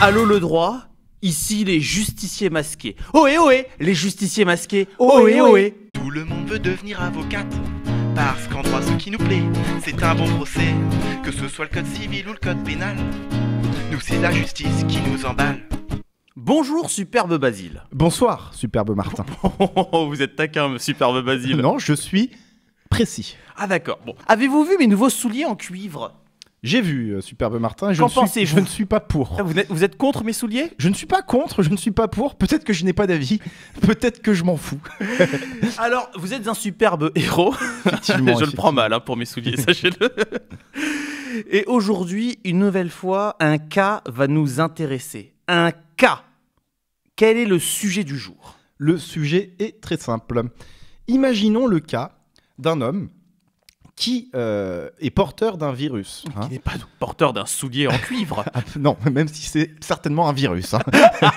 Allô le droit Ici les justiciers masqués. Ohé ohé Les justiciers masqués. Ohé ohé Tout le monde veut devenir avocate. Parce qu'en droit, ce qui nous plaît, c'est un bon procès. Que ce soit le code civil ou le code pénal. Nous, c'est la justice qui nous emballe. Bonjour, superbe Basile. Bonsoir, superbe Martin. Oh, vous êtes taquin, superbe Basile. Non, je suis précis. Ah d'accord. Bon. Avez-vous vu mes nouveaux souliers en cuivre j'ai vu euh, Superbe Martin. Je, ne suis, je ne suis pas pour. Ah, vous êtes, contre mes souliers Je ne suis pas contre, je ne suis pas pour. Peut-être que je n'ai pas d'avis. Peut-être que je m'en fous. Alors, vous êtes un superbe héros. je le prends mal hein, pour mes souliers, sachez-le. Et aujourd'hui, une nouvelle fois, un cas va nous intéresser. Un cas. Quel est le sujet du jour Le sujet est très simple. Imaginons le cas d'un homme qui euh, est porteur d'un virus. Hein. Qui n'est pas porteur d'un soulier en cuivre. Ah, non, même si c'est certainement un virus. Hein.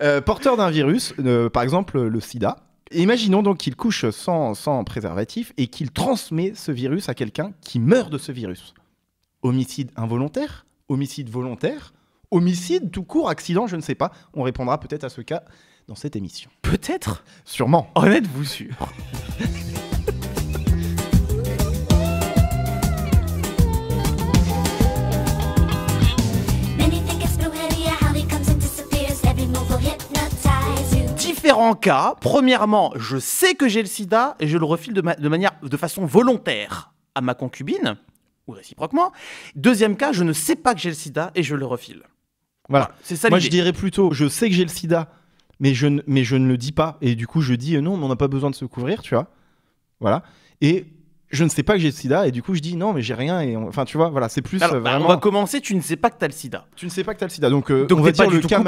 Euh, porteur d'un virus, euh, par exemple le sida. Imaginons donc qu'il couche sans, sans préservatif et qu'il transmet ce virus à quelqu'un qui meurt de ce virus. Homicide involontaire Homicide volontaire Homicide tout court Accident Je ne sais pas. On répondra peut-être à ce cas dans cette émission. Peut-être Sûrement. En êtes-vous sûr En cas. Premièrement, je sais que j'ai le sida et je le refile de, manière, de façon volontaire à ma concubine, ou réciproquement. Deuxième cas, je ne sais pas que j'ai le sida et je le refile. Voilà. c'est ça Moi, je dirais plutôt, je sais que j'ai le sida, mais je, mais je ne le dis pas. Et du coup, je dis, euh, non, mais on n'a pas besoin de se couvrir, tu vois. Voilà. Et je ne sais pas que j'ai le sida et du coup je dis non mais j'ai rien et enfin tu vois voilà c'est plus euh, bah, vraiment... on va commencer tu ne sais pas que t'as le sida tu ne sais pas que t'as le sida donc, euh, donc on va pas le cas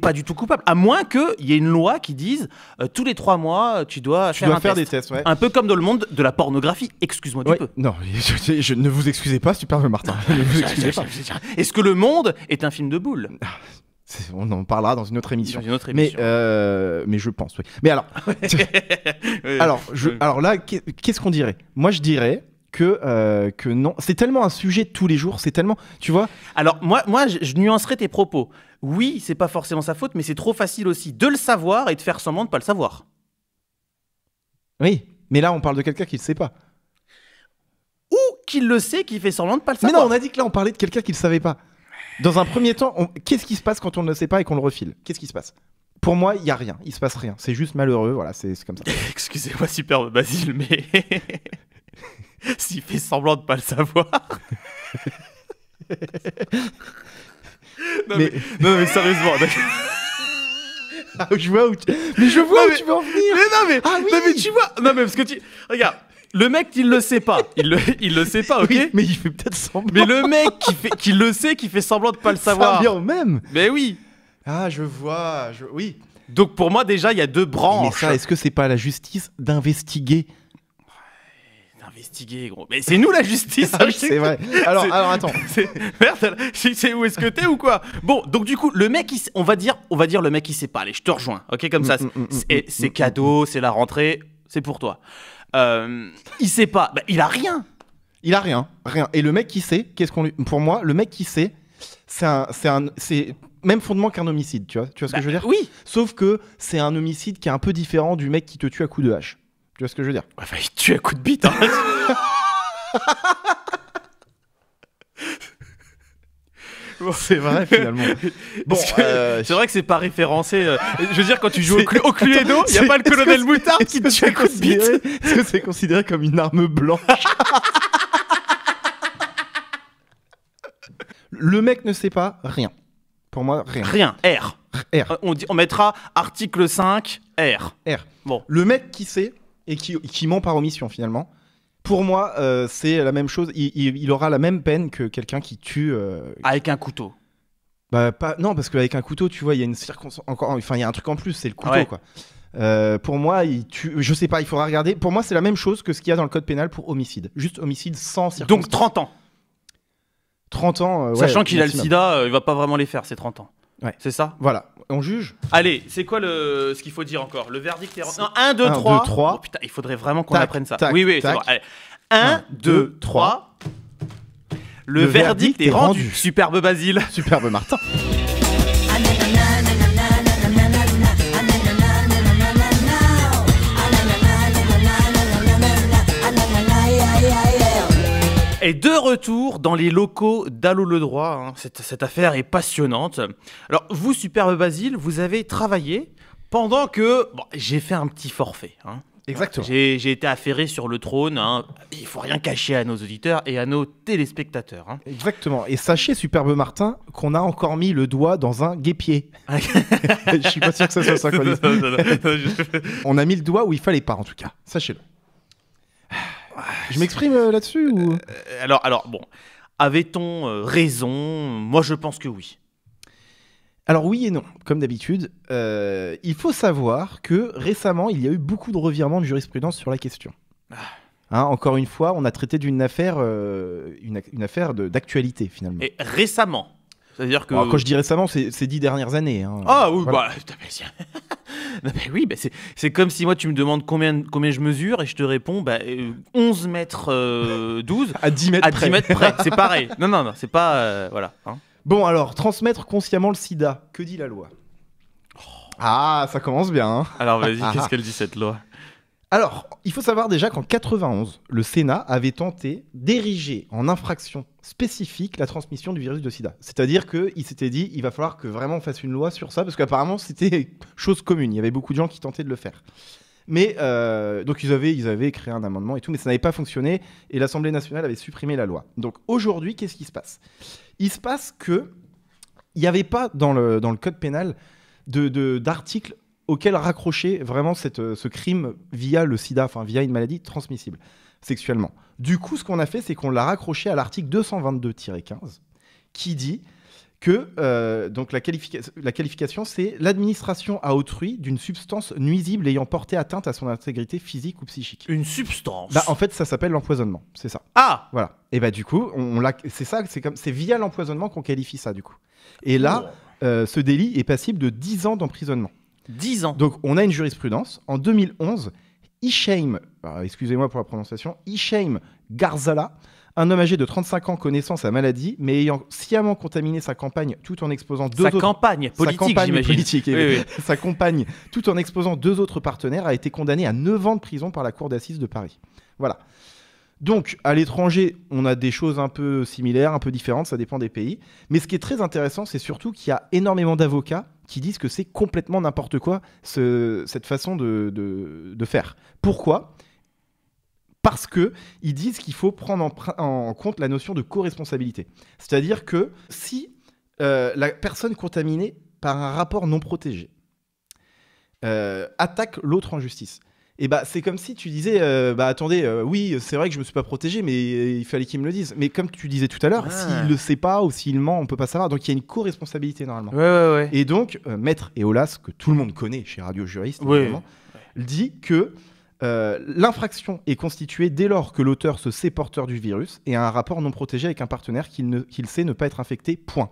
pas du tout coupable à moins que y ait une loi qui dise euh, tous les trois mois tu dois faire, un test. des tests un peu comme dans le monde de la pornographie excuse-moi peu non je, ne vous excusez pas super Martin ne vous excusez pas est-ce que le monde est un film de boules on en parlera dans une autre émission. autre émission. Mais, euh, mais je pense, Mais alors, alors, je, alors là, qu'est-ce qu'on dirait Moi, je dirais que, euh, que non. C'est tellement un sujet de tous les jours, c'est tellement. Tu vois Alors, moi, moi je, nuancerais tes propos. Oui, c'est pas forcément sa faute, mais c'est trop facile aussi de le savoir et de faire semblant de ne pas le savoir. Oui, mais là, on parle de quelqu'un qui ne sait pas. Ou qui le sait, qui fait semblant de pas le savoir. Mais non, on a dit que là, on parlait de quelqu'un qui ne savait pas. Dans un premier temps, qu'est-ce qui se passe quand on ne sait pas et qu'on le refile Qu'est-ce qui se passe pour moi, il y a rien, il se passe rien. C'est juste malheureux, voilà, c'est comme ça. Excusez-moi, superbe Basile, mais s'il fait semblant de pas le savoir. non, mais... sérieusement. Ah, je vois où tu... Mais je vois tu veux en venir. Mais non mais, ah non, mais tu vois. Non mais parce que tu regarde, le mec, il le sait pas. Il le, le sait pas, ok Mais il fait peut-être semblant. Mais le mec qui, fait, qui le sait, qui fait semblant de pas le savoir. au même Mais oui Ah, je vois, oui. Donc pour moi, déjà, il y a deux branches. Mais ça, est-ce que c'est pas la justice d'investiguer D'investiguer, gros. Mais c'est nous la justice. Ah c'est vrai. Alors, alors attends. Merde, c'est où est-ce que t'es ou quoi Bon, donc du coup, le mec, on va dire, on va dire le mec, il sait pas. Allez, je te rejoins. Ok, comme mm, ça, mm, mm, c'est cadeau, c'est la rentrée, c'est pour toi. Euh, il sait pas. Bah, il a rien. Il a rien, rien. Et le mec qui sait, qu'est-ce qu'on Pour moi, le mec qui sait, c'est un, c'est même fondement qu'un homicide, tu vois. Tu vois ce que bah, je veux dire Oui. Sauf que c'est un homicide qui est un peu différent du mec qui te tue à coup de hache. Tu vois ce que je veux dire Enfin, bah, il tue à coup de bite. Hein C'est vrai, finalement. Bon, euh, c'est vrai que c'est pas référencé. Euh, je veux dire, quand tu joues au, Cluedo, il y a pas le colonel Moutard qui te tue à coups de bite. que c'est considéré comme une arme blanche Le mec ne sait pas rien. Pour moi, rien. Rien, R. R. Euh, on, dit, on mettra article 5, R. R. Bon. Le mec qui sait et qui ment par omission finalement, pour moi, euh, c'est la même chose. Il, aura la même peine que quelqu'un qui tue. Euh, Avec un couteau. Bah, pas... Non, parce qu'avec un couteau, tu vois, il y a une Encore... Enfin, il y a un truc en plus, c'est le couteau, quoi. Euh, pour moi, il tue... je sais pas, il faudra regarder. Pour moi, c'est la même chose que ce qu'il y a dans le code pénal pour homicide. Juste homicide sans circonstance. Donc 30 ans. 30 ans. Ouais, Sachant qu'il a le sida, il va pas vraiment les faire, ces 30 ans. Ouais. C'est ça Voilà. On juge Allez, c'est quoi le, ce qu'il faut dire encore Le verdict est. 1, 2, 3. 3. putain, il faudrait vraiment qu'on apprenne ça. oui, oui, c'est bon. 1, 2, 3. Le, verdict, est rendu. rendu. Superbe Basile. Superbe Martin. Et de retour dans les locaux d'Allo le droit, hein. cette, affaire est passionnante. Alors vous, superbe Basile, vous avez travaillé pendant que bon, j'ai fait un petit forfait. Hein. Exactement. J'ai été affairé sur le trône. Hein. Il hein. faut rien cacher à nos auditeurs et à nos téléspectateurs. Exactement. Et sachez, superbe Martin, qu'on a encore mis le doigt dans un guépier. je suis pas sûr que ça soit ça. On a mis le doigt où il fallait pas, en tout cas. Sachez-le. Je m'exprime euh, là-dessus euh, alors, alors, bon. Avait-on euh, raison Moi, je pense que oui. Alors oui et non, comme d'habitude. il faut savoir que récemment, il y a eu beaucoup de revirements de jurisprudence sur la question. Ah. Hein, encore une fois, on a traité d'une affaire, une, affaire d'actualité finalement. Et récemment c'est-à-dire que. Bah, quand je dis récemment, c'est ces dix dernières années. Hein. Ah oui, bah, oui, bah, c'est comme si moi tu me demandes combien, combien je mesure et je te réponds bah, 11 euh, mètres 12 euh, à 10 mètres à près. c'est pareil. Non, non, non, c'est pas. Euh, voilà. Hein. Bon, alors, transmettre consciemment le sida, que dit la loi oh. Ah, ça commence bien. Hein. Alors vas-y, qu'est-ce qu'elle dit cette loi alors, il faut savoir déjà qu'en 91, le Sénat avait tenté d'ériger en infraction spécifique la transmission du virus de sida. C'est-à-dire qu'il s'était dit, il va falloir que vraiment on fasse une loi sur ça, parce qu'apparemment c'était chose commune, il y avait beaucoup de gens qui tentaient de le faire. Mais euh, donc ils avaient, ils avaient créé un amendement et tout, mais ça n'avait pas fonctionné, et l'Assemblée nationale avait supprimé la loi. Donc aujourd'hui, qu'est-ce qui se passe Il se passe que il n'y avait pas dans le, dans le code pénal d'article de, auquel raccrocher vraiment cette, euh, ce crime via le sida, enfin via une maladie transmissible sexuellement. Du coup, ce qu'on a fait, c'est qu'on l'a raccroché à l'article 222-15 qui dit que euh, donc la, la qualification, c'est l'administration à autrui d'une substance nuisible ayant porté atteinte à son intégrité physique ou psychique. Une substance bah, En fait, ça s'appelle l'empoisonnement, c'est ça. Ah Voilà. Et bah du coup, on, c'est ça, c'est via l'empoisonnement qu'on qualifie ça du coup. Et là, oh. euh, ce délit est passible de 10 ans d'emprisonnement. 10 ans. Donc on a une jurisprudence. En 2011, Ishaim, euh, excusez-moi pour la prononciation, Ishaim Garzala, un homme âgé de 35 ans connaissant sa maladie, mais ayant sciemment contaminé sa campagne tout en exposant deux autres... sa campagne politique, sa campagne, tout en exposant deux autres partenaires, a été condamné à 9 ans de prison par la cour d'assises de Paris. Voilà. Donc, à l'étranger, on a des choses un peu similaires, un peu différentes, ça dépend des pays. Mais ce qui est très intéressant, c'est surtout qu'il y a énormément d'avocats qui disent que c'est complètement n'importe quoi cette façon de, faire. Pourquoi parce que ils disent qu'il faut prendre en, compte la notion de co-responsabilité. C'est-à-dire que si euh, la personne contaminée par un rapport non protégé euh, attaque l'autre en justice, et bah, c'est comme si tu disais, euh, bah attendez, euh, oui, c'est vrai que je me suis pas protégé, mais il fallait qu'il me le dise. Mais comme tu disais tout à l'heure, s'il ah. le sait pas ou s'il ment, on peut pas savoir. Donc il y a une co-responsabilité normalement. Et donc, euh, Maître Eolas, que tout le monde connaît chez Radio Juriste, dit que l'infraction est constituée dès lors que l'auteur se sait porteur du virus et a un rapport non protégé avec un partenaire qu'il sait ne pas être infecté, point.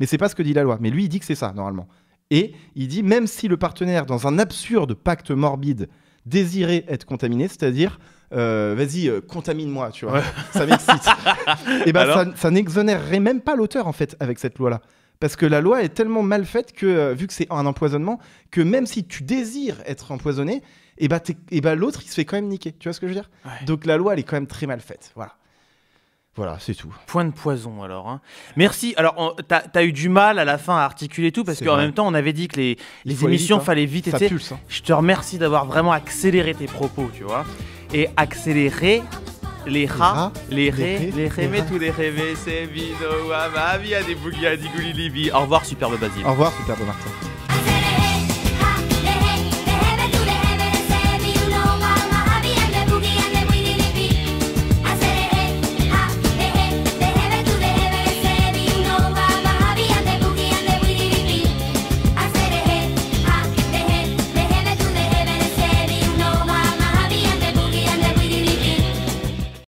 Mais c'est pas ce que dit la loi. Mais lui, il dit que c'est ça, normalement. Et il dit, même si le partenaire, dans un absurde pacte morbide, désirer être contaminé, c'est-à-dire euh, vas-y, euh, contamine-moi, tu vois, ça m'excite. et ben, ça, n'exonérerait même pas l'auteur en fait avec cette loi-là. Parce que la loi est tellement mal faite que, euh, vu que c'est un empoisonnement, que même si tu désires être empoisonné, et eh ben, eh ben l'autre il se fait quand même niquer. Tu vois ce que je veux dire Donc la loi elle est quand même très mal faite. Voilà. Voilà, c'est tout. Point de poison alors. Hein. Merci. Alors, t'as as eu du mal à la fin à articuler tout parce qu'en même temps, on avait dit que les, les émissions vite, hein. fallait vite. Ça pulse, hein. Je te remercie d'avoir vraiment accéléré tes propos, tu vois. Et accéléré les rats, les rêves, les rêves, tous les rêves. c'est vidéo à des à des Au revoir, superbe Basile. Au revoir, superbe Martin.